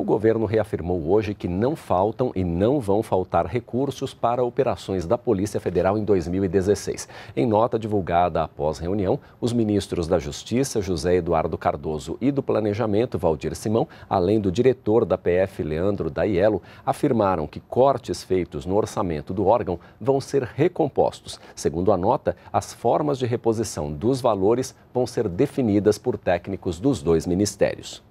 O governo reafirmou hoje que não faltam e não vão faltar recursos para operações da Polícia Federal em 2016. Em nota divulgada após reunião, os ministros da Justiça, José Eduardo Cardoso, e do Planejamento, Valdir Simão, além do diretor da PF, Leandro Daiello, afirmaram que cortes feitos no orçamento do órgão vão ser recompostos. Segundo a nota, as formas de reposição dos valores vão ser definidas por técnicos dos dois ministérios.